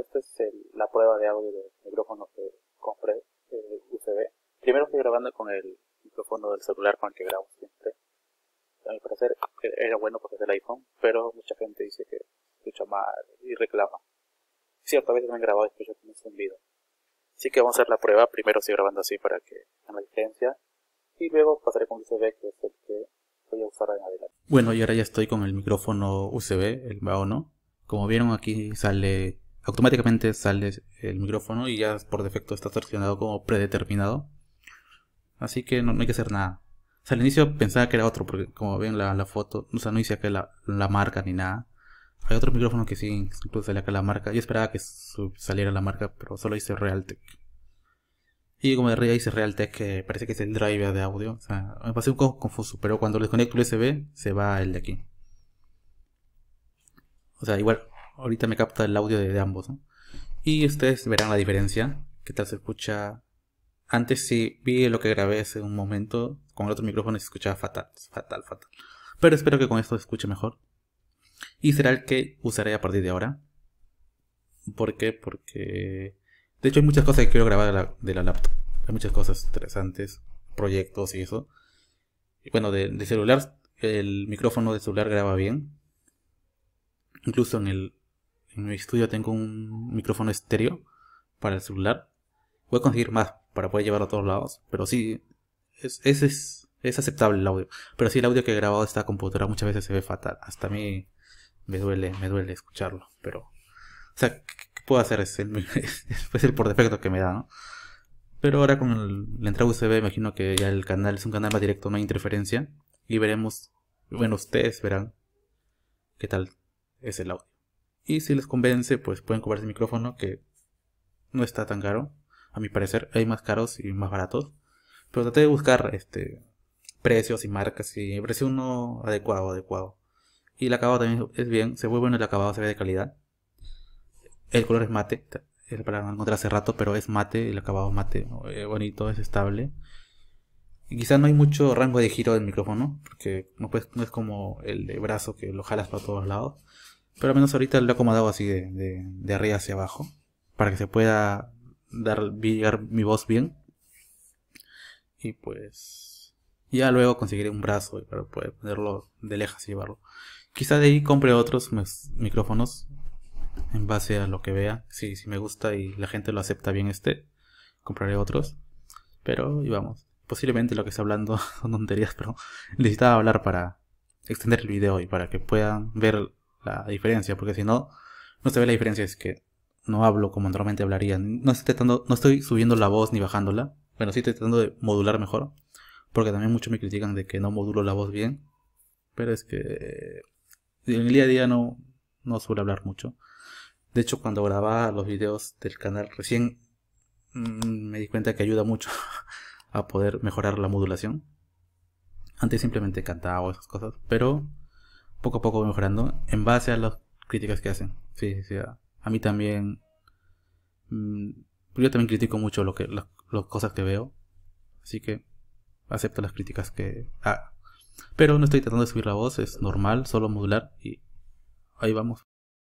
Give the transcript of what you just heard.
esta es la prueba de audio del micrófono que compré, el eh, USB. Primero estoy grabando con el micrófono del celular con el que grabo siempre. A mi parecer eh, era bueno porque es el iPhone, pero mucha gente dice que escucha mal y reclama. Cierto, a veces me han grabado y escucho con un zumbido. Así que vamos a hacer la prueba. Primero estoy grabando así para que vean la diferencia. Y luego pasaré con USB, que es el que voy a usar en adelante. Bueno, y ahora ya estoy con el micrófono USB, el Baono. Como vieron aquí sale automáticamente sale el micrófono y ya por defecto está seleccionado como predeterminado. Así que no, hay que hacer nada. al inicio pensaba que era otro, porque como ven la, foto, o sea, no hice acá la, marca ni nada. Hay otro micrófono que sí, incluso sale acá la marca. Yo esperaba que saliera la marca, pero solo hice Realtek. Y como de arriba hice Realtek, que parece que es el driver de audio. O sea, me pasé un poco confuso, pero cuando desconecto el USB, se va el de aquí. O sea, igual Ahorita me capta el audio de, ambos, Y ustedes verán la diferencia. ¿Qué tal se escucha? Antes sí vi lo que grabé hace un momento con el otro micrófono se escuchaba fatal, fatal, fatal. Pero espero que con esto se escuche mejor. Y será el que usaré a partir de ahora. ¿Por qué? Porque... De hecho hay muchas cosas que quiero grabar de la, laptop. Hay muchas cosas interesantes, proyectos y eso. Y bueno, de celular, el micrófono de celular graba bien. Incluso en el en mi estudio tengo un micrófono estéreo para el celular. Voy a conseguir más para poder llevarlo a todos lados, pero sí, es, es, es, aceptable el audio. Pero sí, el audio que he grabado de esta computadora muchas veces se ve fatal. Hasta a mí me duele, me duele escucharlo, pero... O sea, ¿qué, puedo hacer? Es el, por defecto que me da, ¿no? Pero ahora con la entrada USB imagino que ya el canal es un canal más directo, no hay interferencia. Y veremos, bueno, ustedes verán qué tal es el audio. Y si les convence, pues pueden comprar ese micrófono que no está tan caro. A mi parecer, hay más caros y más baratos. Pero trate de buscar este precios y marcas y precio uno adecuado, adecuado. Y el acabado también es bien, se ve bueno el acabado, se ve de calidad. El color es mate, es para no encontrar hace rato, pero es mate, el acabado es mate, eh, bonito, es estable. Y quizás no hay mucho rango de giro del micrófono, porque no es como el de brazo que lo jalas para todos lados. Pero al menos ahorita lo he acomodado así de, de, arriba hacia abajo. Para que se pueda dar llegar mi voz bien. Y pues. Ya luego conseguiré un brazo para poder ponerlo de lejos y llevarlo. Quizá de ahí compre otros micrófonos. En base a lo que vea. Si, si me gusta y la gente lo acepta bien este. Compraré otros. Pero y vamos. Posiblemente lo que está hablando son tonterías, pero necesitaba hablar para extender el video y para que puedan ver la diferencia, porque si no, no se ve la diferencia, es que no hablo como normalmente hablaría. No estoy, tratando, no estoy subiendo la voz ni bajándola, bueno, sí estoy tratando de modular mejor, porque también muchos me critican de que no modulo la voz bien, pero es que en el día a día no, no suelo hablar mucho. De hecho, cuando grababa los videos del canal recién mm, me di cuenta que ayuda mucho a poder mejorar la modulación. Antes simplemente cantaba o esas cosas, pero poco a poco mejorando en base a las críticas que hacen. Sí, sí, a, mí también. Mm, yo también critico mucho lo que, las, cosas que veo. Así que acepto las críticas que. Ah, pero no estoy tratando de subir la voz, es normal, solo modular y ahí vamos.